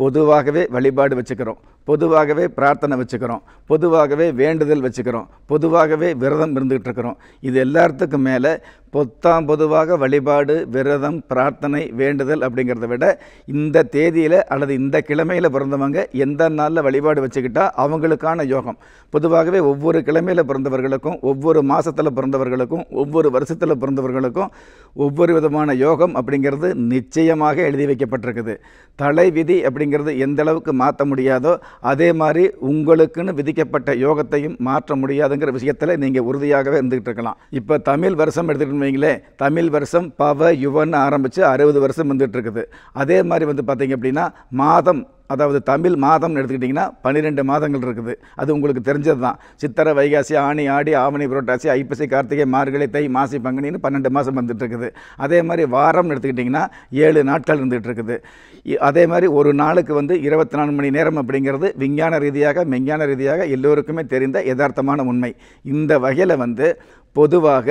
பொதுவாகவே வழிபாடு வச்சுக்கிறோம் பொதுவாகவே பிரார்த்தனை வச்சுக்கிறோம் பொதுவாகவே வேண்டுதல் வச்சுக்கிறோம் பொதுவாகவே விரதம் இருந்துக்கிட்டு இருக்கிறோம் இது எல்லாத்துக்கும் மேலே பொத்தாம் பொதுவாக வழிபாடு விரதம் பிரார்த்தனை வேண்டுதல் அப்படிங்கிறத விட இந்த தேதியில் அல்லது இந்த கிழமையில் பிறந்தவங்க எந்த நாளில் வழிபாடு வச்சுக்கிட்டால் அவங்களுக்கான யோகம் பொதுவாகவே ஒவ்வொரு கிழமையில் பிறந்தவர்களுக்கும் ஒவ்வொரு மாதத்தில் பிறந்தவர்களுக்கும் ஒவ்வொரு வருஷத்தில் பிறந்தவர்களுக்கும் ஒவ்வொரு விதமான யோகம் அப்படிங்கிறது நிச்சயமாக எழுதி வைக்கப்பட்டிருக்குது தலைவிதி அப்படிங்கிறது எந்தளவுக்கு மாற்ற முடியாதோ அதே மாதிரி உங்களுக்குன்னு விதிக்கப்பட்ட யோகத்தையும் மாற்ற முடியாதுங்கிற விஷயத்தில் நீங்கள் உறுதியாகவே இருந்துகிட்டு இருக்கலாம் இப்போ தமிழ் வருஷம் எடுத்துக்கிட்டீங்களே தமிழ் வருஷம் பவ யுவன்னு ஆரம்பித்து அறுபது வருஷம் வந்துட்டு இருக்குது அதே மாதிரி வந்து பார்த்திங்க அப்படின்னா மாதம் அதாவது தமிழ் மாதம்னு எடுத்துக்கிட்டிங்கன்னா பன்னிரெண்டு மாதங்கள் இருக்குது அது உங்களுக்கு தெரிஞ்சது தான் சித்திரை வைகாசி ஆணி ஆடி ஆவணி புரட்டாசி ஐப்பசி கார்த்திகை மார்கழி தை மாசி பங்குனின்னு பன்னெண்டு மாதம் வந்துட்டு இருக்குது அதே மாதிரி வாரம்னு எடுத்துக்கிட்டிங்கன்னா ஏழு நாட்கள் இருந்துகிட்டு இருக்குது அதே மாதிரி ஒரு நாளுக்கு வந்து இருபத்தி நாலு மணி நேரம் அப்படிங்கிறது விஞ்ஞான ரீதியாக மெஞ்ஞான ரீதியாக எல்லோருக்குமே தெரிந்த யதார்த்தமான உண்மை இந்த வகையில் வந்து பொதுவாக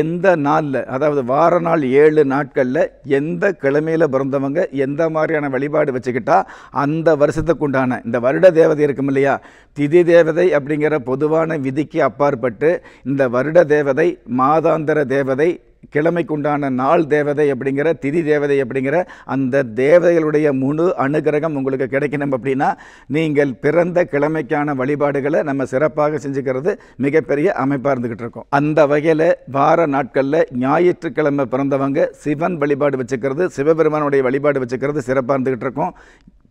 எந்த நாளில் அதாவது வார நாள் ஏழு நாட்களில் எந்த கிழமையில் பிறந்தவங்க எந்த மாதிரியான வழிபாடு வச்சுக்கிட்டா அந்த வருஷத்துக்கு உண்டான இந்த வருட தேவதை இருக்கும் இல்லையா திதி தேவதை அப்படிங்கிற பொதுவான விதிக்கு அப்பாற்பட்டு இந்த வருட தேவதை மாதாந்திர தேவதை கிழமைக்குண்டான நாள் தேவதை அப்படிங்கிற திதி தேவதை அப்படிங்கிற அந்த தேவதைகளுடைய முழு அனுகிரகம் உங்களுக்கு கிடைக்கணும் அப்படின்னா நீங்கள் பிறந்த கிழமைக்கான வழிபாடுகளை நம்ம சிறப்பாக செஞ்சுக்கிறது மிகப்பெரிய அமைப்பாக இருந்துக்கிட்டு இருக்கோம் அந்த வகையில் வார நாட்களில் ஞாயிற்றுக்கிழமை பிறந்தவங்க சிவன் வழிபாடு வச்சுக்கிறது சிவபெருமானுடைய வழிபாடு வச்சுக்கிறது சிறப்பாக இருந்துக்கிட்டு இருக்கோம்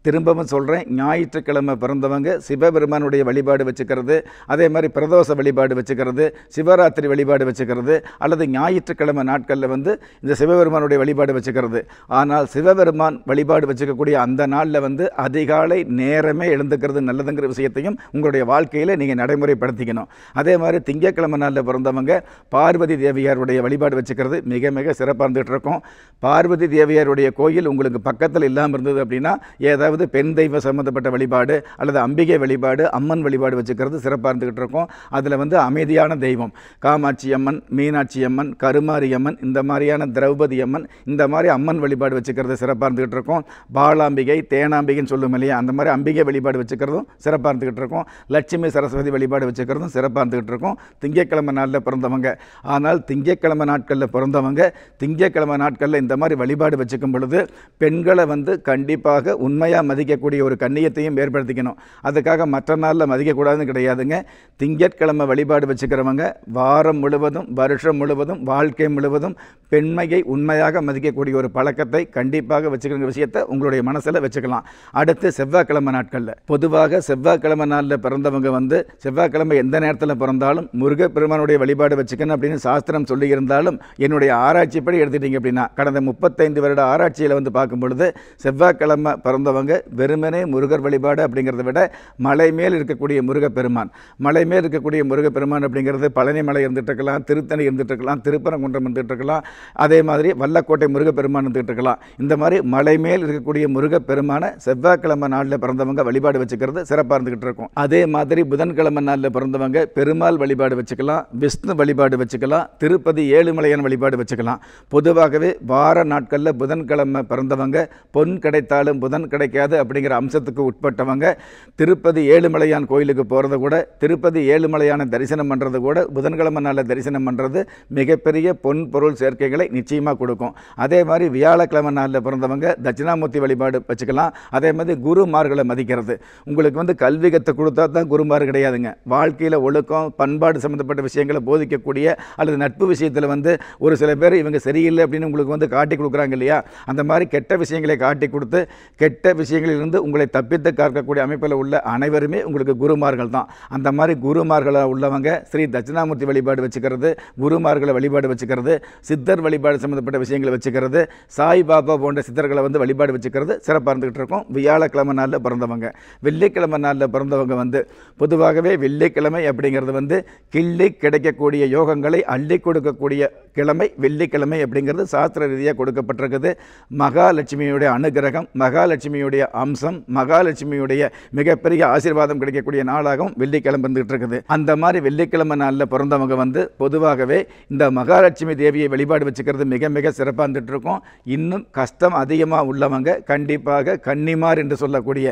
திரும்பவும் சொல்கிறேன் ஞாயிற்றுக்கிழமை பிறந்தவங்க சிவபெருமானுடைய வழிபாடு வச்சுக்கிறது அதே மாதிரி பிரதோஷ வழிபாடு வச்சுக்கிறது சிவராத்திரி வழிபாடு வச்சுக்கிறது அல்லது ஞாயிற்றுக்கிழமை நாட்களில் வந்து இந்த சிவபெருமானுடைய வழிபாடு வச்சுக்கிறது ஆனால் சிவபெருமான் வழிபாடு வச்சுக்கக்கூடிய அந்த நாளில் வந்து அதிகாலை நேரமே எழுந்துக்கிறது நல்லதுங்கிற விஷயத்தையும் உங்களுடைய வாழ்க்கையில் நீங்கள் நடைமுறைப்படுத்திக்கணும் அதே மாதிரி திங்கக்கிழமை நாளில் பிறந்தவங்க பார்வதி தேவியாருடைய வழிபாடு வச்சுக்கிறது மிக மிக சிறப்பாக இருந்துகிட்டு இருக்கும் பார்வதி தேவியாருடைய கோயில் உங்களுக்கு பக்கத்தில் இல்லாமல் இருந்தது அப்படின்னா ஏதாவது அதாவது பெண் தெய்வ சம்மந்தப்பட்ட வழிபாடு அல்லது அம்பிகை வழிபாடு அம்மன் வழிபாடு வச்சுக்கிறது சிறப்பாக இருந்துக்கிட்டு இருக்கோம் அதில் வந்து அமைதியான தெய்வம் காமாட்சி அம்மன் மீனாட்சி அம்மன் கருமாரி அம்மன் இந்த மாதிரியான திரௌபதி அம்மன் இந்த மாதிரி அம்மன் வழிபாடு வச்சுக்கிறது சிறப்பாக இருந்துக்கிட்டு இருக்கோம் பாலாம்பிகை தேனாம்பிகைன்னு சொல்லும் இல்லையா அந்த மாதிரி அம்பிகை வழிபாடு வச்சுக்கிறதும் சிறப்பாக இருந்துக்கிட்டு இருக்கும் லட்சுமி சரஸ்வதி வழிபாடு வச்சுக்கிறதும் சிறப்பாக இருந்துக்கிட்டு இருக்கும் திங்கக்கிழமை நாளில் பிறந்தவங்க ஆனால் திங்கக்கிழமை நாட்களில் பிறந்தவங்க திங்கக்கிழமை நாட்களில் இந்த மாதிரி வழிபாடு வச்சுக்கும் பொழுது பெண்களை வந்து கண்டிப்பாக உண்மையாக மதிக்கக்கூடிய ஒரு கண்ணியத்தையும் ஏற்படுத்திக்கணும் அதுக்காக மற்ற நாளில் மதிக்கக்கூடாதுன்னு கிடையாதுங்க திங்கட்கிழமை வழிபாடு வச்சுக்கிறவங்க வாரம் முழுவதும் வருஷம் முழுவதும் வாழ்க்கை முழுவதும் பெண்மையை உண்மையாக மதிக்கக்கூடிய ஒரு பழக்கத்தை கண்டிப்பாக வச்சுக்கிற விஷயத்தை உங்களுடைய மனசில் வச்சுக்கலாம் அடுத்து செவ்வாய்க்கிழமை நாட்களில் பொதுவாக செவ்வாய்க்கிழமை நாளில் பிறந்தவங்க வந்து செவ்வாய்க்கிழமை எந்த நேரத்தில் பிறந்தாலும் முருகப்பெருமானுடைய வழிபாடு வச்சுக்கணும் அப்படின்னு சாஸ்திரம் சொல்லியிருந்தாலும் என்னுடைய ஆராய்ச்சிப்படி எடுத்துட்டீங்க அப்படின்னா கடந்த முப்பத்தைந்து வருட ஆராய்ச்சியில் வந்து பார்க்கும் பொழுது செவ்வாய்க்கிழமை பிறந்தவங்க சொல்லுவாங்க வெறுமனே முருகர் வழிபாடு அப்படிங்கிறத விட மலை மேல் இருக்கக்கூடிய முருகப்பெருமான் மலை மேல் இருக்கக்கூடிய முருகப்பெருமான் அப்படிங்கிறது பழனி மலை இருந்துட்டு இருக்கலாம் திருத்தணி இருந்துட்டு இருக்கலாம் திருப்பரங்குன்றம் இருந்துட்டு இருக்கலாம் அதே மாதிரி வல்லக்கோட்டை முருகப்பெருமான் இருந்துட்டு இருக்கலாம் இந்த மாதிரி மலை மேல் இருக்கக்கூடிய முருகப்பெருமானை செவ்வாய்க்கிழமை நாளில் பிறந்தவங்க வழிபாடு வச்சுக்கிறது சிறப்பாக இருந்துகிட்டு இருக்கும் அதே மாதிரி புதன்கிழமை நாளில் பிறந்தவங்க பெருமாள் வழிபாடு வச்சுக்கலாம் விஷ்ணு வழிபாடு வச்சுக்கலாம் திருப்பதி ஏழுமலையான் வழிபாடு வச்சுக்கலாம் பொதுவாகவே வார நாட்களில் புதன்கிழமை பிறந்தவங்க பொன் கிடைத்தாலும் புதன் கிடைக்க கிடைக்காது அப்படிங்கிற அம்சத்துக்கு உட்பட்டவங்க திருப்பதி ஏழுமலையான் கோயிலுக்கு போகிறது கூட திருப்பதி ஏழுமலையான தரிசனம் பண்ணுறது கூட புதன்கிழமை நாளில் தரிசனம் பண்ணுறது மிகப்பெரிய பொன் பொருள் சேர்க்கைகளை நிச்சயமாக கொடுக்கும் அதே மாதிரி வியாழக்கிழமை நாளில் பிறந்தவங்க தட்சிணாமூர்த்தி வழிபாடு வச்சுக்கலாம் அதே மாதிரி குருமார்களை மதிக்கிறது உங்களுக்கு வந்து கல்விகத்தை கொடுத்தா தான் குருமார் கிடையாதுங்க வாழ்க்கையில் ஒழுக்கம் பண்பாடு சம்மந்தப்பட்ட விஷயங்களை போதிக்கக்கூடிய அல்லது நட்பு விஷயத்தில் வந்து ஒரு சில பேர் இவங்க சரியில்லை அப்படின்னு உங்களுக்கு வந்து காட்டி கொடுக்குறாங்க இல்லையா அந்த மாதிரி கெட்ட விஷயங்களை காட்டி கொடுத்து கெட்ட விஷயங்களிலிருந்து உங்களை தப்பித்து காக்கக்கூடிய அமைப்பில் உள்ள அனைவருமே உங்களுக்கு குருமார்கள் தான் அந்த மாதிரி குருமார்களாக உள்ளவங்க ஸ்ரீ தட்சிணாமூர்த்தி வழிபாடு வச்சுக்கிறது குருமார்களை வழிபாடு வச்சுக்கிறது சித்தர் வழிபாடு சம்மந்தப்பட்ட விஷயங்களை வச்சுக்கிறது சாய்பாபா போன்ற சித்தர்களை வந்து வழிபாடு வச்சுக்கிறது சிறப்பாக இருந்துகிட்டு இருக்கும் வியாழக்கிழமை நாளில் பிறந்தவங்க வெள்ளிக்கிழமை நாளில் பிறந்தவங்க வந்து பொதுவாகவே வெள்ளிக்கிழமை அப்படிங்கிறது வந்து கிள்ளி கிடைக்கக்கூடிய யோகங்களை அள்ளி கொடுக்கக்கூடிய கிழமை வெள்ளிக்கிழமை அப்படிங்கிறது சாஸ்திர ரீதியாக கொடுக்கப்பட்டிருக்குது மகாலட்சுமியுடைய அனுகிரகம் மகாலட்சுமியுடைய மகாலட்சுமியுடைய அம்சம் மகாலட்சுமியுடைய மிகப்பெரிய ஆசீர்வாதம் கிடைக்கக்கூடிய நாளாகவும் வெள்ளிக்கிழமை இருந்துகிட்டு இருக்குது அந்த மாதிரி வெள்ளிக்கிழமை நாளில் பிறந்தவங்க வந்து பொதுவாகவே இந்த மகாலட்சுமி தேவியை வழிபாடு வச்சுக்கிறது மிக மிக சிறப்பாக இருந்துட்டு இருக்கும் இன்னும் கஷ்டம் அதிகமாக உள்ளவங்க கண்டிப்பாக கன்னிமார் என்று சொல்லக்கூடிய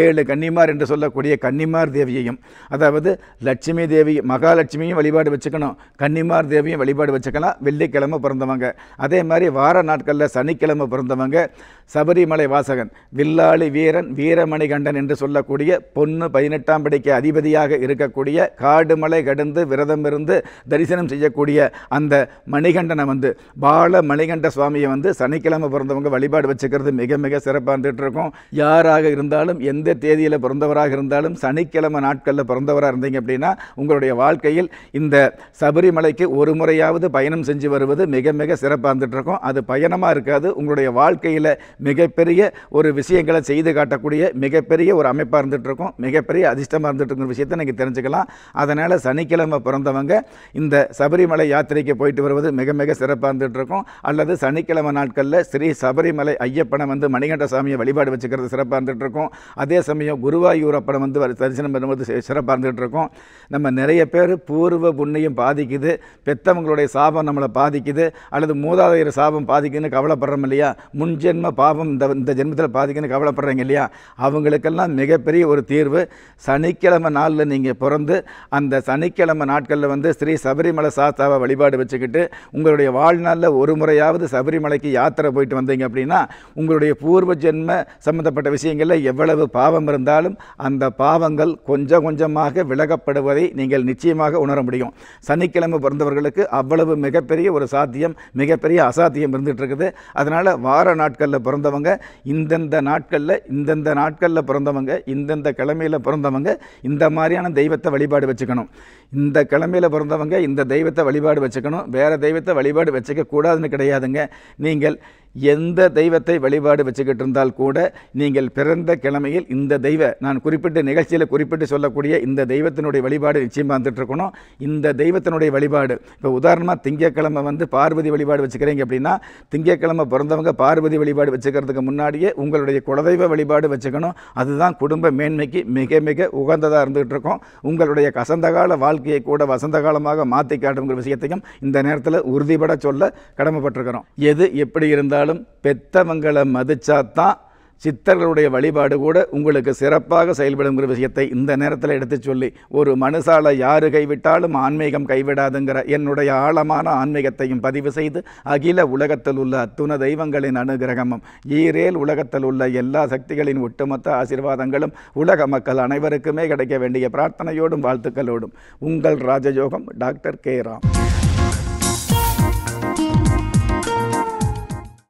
ஏழு கன்னிமார் என்று சொல்லக்கூடிய கன்னிமார் தேவியையும் அதாவது லட்சுமி தேவி மகாலட்சுமியும் வழிபாடு வச்சுக்கணும் கன்னிமார் தேவியும் வழிபாடு வச்சுக்கலாம் வெள்ளிக்கிழமை பிறந்தவங்க அதே மாதிரி வார நாட்களில் சனிக்கிழமை பிறந்தவங்க சபரிமலை வாசகன் வில்லா போராளி வீரன் வீரமணிகண்டன் என்று சொல்லக்கூடிய பொண்ணு பதினெட்டாம் படிக்க அதிபதியாக இருக்கக்கூடிய காடுமலை கடந்து விரதம் இருந்து தரிசனம் செய்யக்கூடிய அந்த மணிகண்டனை வந்து பால மணிகண்ட சுவாமியை வந்து சனிக்கிழமை பிறந்தவங்க வழிபாடு வச்சுக்கிறது மிக மிக சிறப்பாக இருந்துகிட்டு இருக்கும் யாராக இருந்தாலும் எந்த தேதியில் பிறந்தவராக இருந்தாலும் சனிக்கிழமை நாட்களில் பிறந்தவராக இருந்தீங்க அப்படின்னா உங்களுடைய வாழ்க்கையில் இந்த சபரிமலைக்கு ஒரு முறையாவது பயணம் செஞ்சு வருவது மிக மிக சிறப்பாக இருந்துகிட்டு இருக்கும் அது பயணமாக இருக்காது உங்களுடைய வாழ்க்கையில் மிகப்பெரிய ஒரு விஷயங்கள் விஷயங்களை செய்து காட்டக்கூடிய மிகப்பெரிய ஒரு அமைப்பாக இருந்துகிட்ருக்கும் மிகப்பெரிய அதிர்ஷ்டமாக இருந்துகிட்ருக்கிற விஷயத்தை நீங்கள் தெரிஞ்சுக்கலாம் அதனால் சனிக்கிழமை பிறந்தவங்க இந்த சபரிமலை யாத்திரைக்கு போயிட்டு வருவது மிக மிக சிறப்பாக இருந்துகிட்ருக்கும் அல்லது சனிக்கிழமை நாட்களில் ஸ்ரீ சபரிமலை ஐயப்பனை வந்து மணிகண்ட சாமியை வழிபாடு வச்சுக்கிறது சிறப்பாக இருந்துகிட்ருக்கும் அதே சமயம் குருவாயூரப்பனை வந்து தரிசனம் பண்ணும்போது சிறப்பாக இருந்துகிட்ருக்கும் நம்ம நிறைய பேர் பூர்வ புண்ணியம் பாதிக்குது பெத்தவங்களுடைய சாபம் நம்மளை பாதிக்குது அல்லது மூதாதையர் சாபம் பாதிக்குதுன்னு கவலைப்படுறோம் இல்லையா முன்ஜென்ம பாபம் இந்த இந்த ஜென்மத்தில் பாதிக்குதுன்னு கவலை கவலைப்படுறீங்க இல்லையா அவங்களுக்கெல்லாம் மிகப்பெரிய ஒரு தீர்வு சனிக்கிழமை நாளில் நீங்கள் பிறந்து அந்த சனிக்கிழமை நாட்களில் வந்து ஸ்ரீ சபரிமலை சாஸ்தாவை வழிபாடு வச்சுக்கிட்டு உங்களுடைய வாழ்நாளில் ஒரு முறையாவது சபரிமலைக்கு யாத்திரை போயிட்டு வந்தீங்க அப்படின்னா உங்களுடைய பூர்வ ஜென்ம சம்மந்தப்பட்ட விஷயங்களில் எவ்வளவு பாவம் இருந்தாலும் அந்த பாவங்கள் கொஞ்சம் கொஞ்சமாக விலகப்படுவதை நீங்கள் நிச்சயமாக உணர முடியும் சனிக்கிழமை பிறந்தவர்களுக்கு அவ்வளவு மிகப்பெரிய ஒரு சாத்தியம் மிகப்பெரிய அசாத்தியம் இருந்துகிட்டு இருக்குது அதனால் வார நாட்களில் பிறந்தவங்க இந்தந்த நாட்கள் நாட்களில் இந்தந்த நாட்களில் பிறந்தவங்க இந்தந்த கிழமையில் பிறந்தவங்க இந்த மாதிரியான தெய்வத்தை வழிபாடு வச்சுக்கணும் இந்த கிழமையில் பிறந்தவங்க இந்த தெய்வத்தை வழிபாடு வச்சுக்கணும் வேறு தெய்வத்தை வழிபாடு வச்சுக்க கூடாதுன்னு கிடையாதுங்க நீங்கள் எந்த தெய்வத்தை வழிபாடு வச்சுக்கிட்டு இருந்தால் கூட நீங்கள் பிறந்த கிழமையில் இந்த தெய்வ நான் குறிப்பிட்ட நிகழ்ச்சியில் குறிப்பிட்டு சொல்லக்கூடிய இந்த தெய்வத்தினுடைய வழிபாடு நிச்சயமாக வந்துட்டுருக்கணும் இந்த தெய்வத்தினுடைய வழிபாடு இப்போ உதாரணமாக திங்கக்கிழமை வந்து பார்வதி வழிபாடு வச்சுக்கிறீங்க அப்படின்னா திங்கக்கிழமை பிறந்தவங்க பார்வதி வழிபாடு வச்சுக்கிறதுக்கு முன்னாடியே உங்களுடைய குலதெய்வ வழிபாடு வச்சுக்கணும் அதுதான் குடும்ப மேன்மைக்கு மிக மிக உகந்ததாக இருந்துகிட்டு இருக்கும் உங்களுடைய கசந்தகால வாழ்க்கையை கூட வசந்த காலமாக மாற்றி காட்டுங்கிற விஷயத்தையும் இந்த நேரத்தில் உறுதிபட சொல்ல கடமைப்பட்டிருக்கிறோம் எது எப்படி இருந்தால் இருந்தாலும் பெத்தவங்களை மதிச்சாதான் சித்தர்களுடைய வழிபாடு கூட உங்களுக்கு சிறப்பாக செயல்படுங்கிற விஷயத்தை இந்த நேரத்தில் எடுத்து சொல்லி ஒரு மனுசாலை யாரு கைவிட்டாலும் ஆன்மீகம் கைவிடாதுங்கிற என்னுடைய ஆழமான ஆன்மீகத்தையும் பதிவு செய்து அகில உலகத்தில் உள்ள அத்துண தெய்வங்களின் அனுகிரகமும் ஈரேல் உலகத்தில் உள்ள எல்லா சக்திகளின் ஒட்டுமொத்த ஆசீர்வாதங்களும் உலக மக்கள் அனைவருக்குமே கிடைக்க வேண்டிய பிரார்த்தனையோடும் வாழ்த்துக்களோடும் உங்கள் ராஜயோகம் டாக்டர் கே ராம்